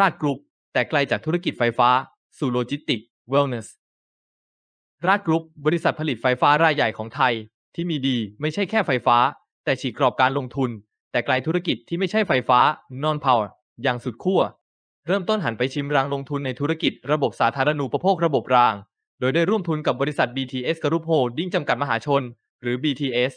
ราชกรุ๊ปแต่ไกลจากธุรกิจไฟฟ้า สู่โลจิสติกเวลเนสราชกรุ๊ปบริษัทผลิตไฟฟ้ารายใหญ่ของไทย ที่มีดีไม่ใช่แค่ไฟฟ้า แต่ฉีกกรอบการลงทุน แต่ไกลธุรกิจที่ไม่ใช่ไฟฟ้านอนพาวอย่างสุดขั้วเริ่มต้นหันไปชิมรางลงทุนในธุรกิจระบบสาธารณูปโภคระบบราง โดยได้ร่วมทุนกับบริษัท BTS กรุ๊ปโฮลดิ้งจำกัดมหาชน หรือ BTS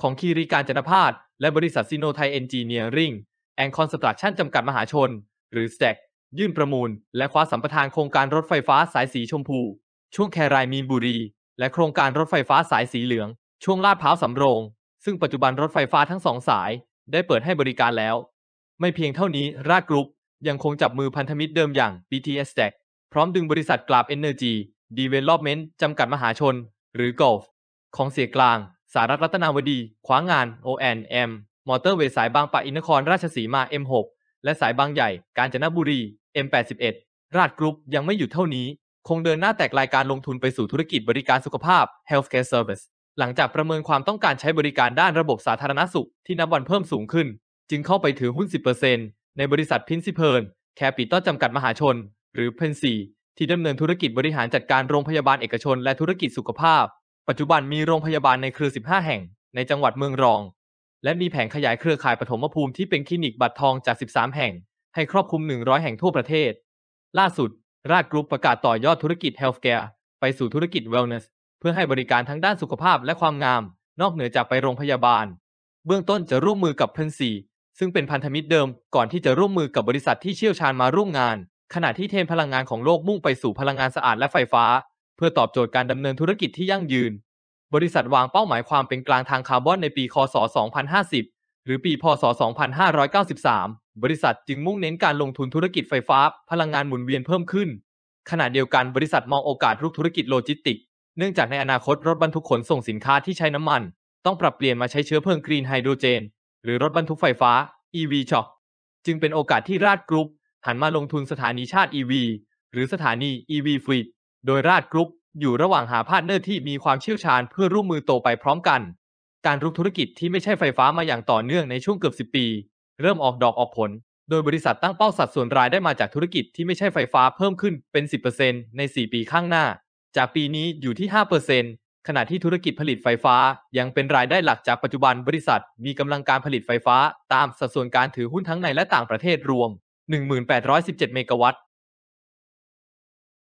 ของคีรีการจนพาดและบริษัทซิโนไทยเอนจิเนียริงแองคอนสตรัคชั่นจำกัดมหาชนหรือ s t a c ยื่นประมูล และคว้าสัมปทานโครงการรถไฟฟ้าสายสีชมพูช่วงแครายมีนบุรี และโครงการรถไฟฟ้าสายสีเหลืองช่วงลาดพร้าวสำโรง ซึ่งปัจจุบันรถไฟฟ้าทั้งสองสาย ได้เปิดให้บริการแล้ว ไม่เพียงเท่านี้ ราชกรุ๊ปยังคงจับมือพันธมิตรเดิมอย่าง BTS Tech พร้อมดึงบริษัทกราบ Energy Development จำกัดมหาชน หรือก o ล์ของเสียกลาง สารัตรัตนาวดีคว้างาน O&M มอเตอร์เวสายบางปะอินครราชสีมา M6 และสายบางใหญ่กาญจนบุรี M81 ราชกรุ๊ปยังไม่หยุดเท่านี้คงเดินหน้าแตกรายการลงทุนไปสู่ธุรกิจบริการสุขภาพ healthcare service หลังจากประเมินความต้องการใช้บริการด้านระบบสาธารณสุขที่นับวันเพิ่มสูงขึ้น จึงเข้าไปถือหุ้น 10%ในบริษัทพินซิเพิร์นแคปิตอลจำกัดมหาชน หรือเพนซีที่ดำเนินธุรกิจบริหารจัดการโรงพยาบาลเอกชน และธุรกิจสุขภาพ ปัจจุบันมีโรงพยาบาลในเครือ15 แห่ง ในจังหวัดเมืองรองและมีแผนขยายเครือข่ายปฐมภูมิที่เป็นคลินิกบัตรทองจาก 13 แห่ง ให้ครอบคลุม 100 แห่งทั่วประเทศ ล่าสุด ราชกรุ๊ปประกาศต่อยอดธุรกิจเฮลท์แคร์ไปสู่ธุรกิจเวลเนสเพื่อให้บริการทั้งด้านสุขภาพและความงาม นอกเหนือจากไปโรงพยาบาล เบื้องต้นจะร่วมมือกับเพนซีซึ่งเป็นพันธมิตรเดิม ก่อนที่จะร่วมมือกับบริษัทที่เชี่ยวชาญมาร่วมงาน ขณะที่เทรนพลังงานของโลกมุ่งไปสู่พลังงานสะอาดและไฟฟ้า เพื่อตอบโจทย์การดำเนินธุรกิจที่ยั่งยืนบริษัทวางเป้าหมายความเป็นกลางทางคาร์บอนในปีคศ 2050 หรือปีพศ 2593 บริษัทจึงมุ่งเน้นการลงทุนธุรกิจไฟฟ้าพลังงานหมุนเวียนเพิ่มขึ้นขณะเดียวกันบริษัทมองโอกาสรุกธุรกิจโลจิสติกเนื่องจากในอนาคตรถบรรทุกขนส่งสินค้าที่ใช้น้ำมัน ต้องปรับเปลี่ยนมาใช้เชื้อเพลิงกรีนไฮโดรเจน หรือรถบรรทุกไฟฟ้า EV ช็อคจึงเป็นโอกาสที่ราดกรุ๊ปหันมาลงทุนสถานีชาติ EV หรือสถานี EV ฟรีดโดยราดกรุ๊ปอยู่ระหว่างหาพาร์ทเนอร์ที่มีความเชี่ยวชาญเพื่อร่วมมือโตไปพร้อมกัน การรุกธุรกิจที่ไม่ใช่ไฟฟ้ามาอย่างต่อเนื่องในช่วงเกือบ10 ปี เริ่มออกดอกออกผล โดยบริษัทตั้งเป้าสัดส่วนรายได้มาจากธุรกิจที่ไม่ใช่ไฟฟ้าเพิ่มขึ้นเป็น10%ใน 4 ปีข้างหน้า จากปีนี้อยู่ที่5%ขณะที่ธุรกิจผลิตไฟฟ้ายังเป็นรายได้หลักจากปัจจุบันบริษัท มีกำลังการผลิตไฟฟ้า ตามสัดส่วนการถือหุ้นทั้งในและต่างประเทศรวม1817เมกะวัตต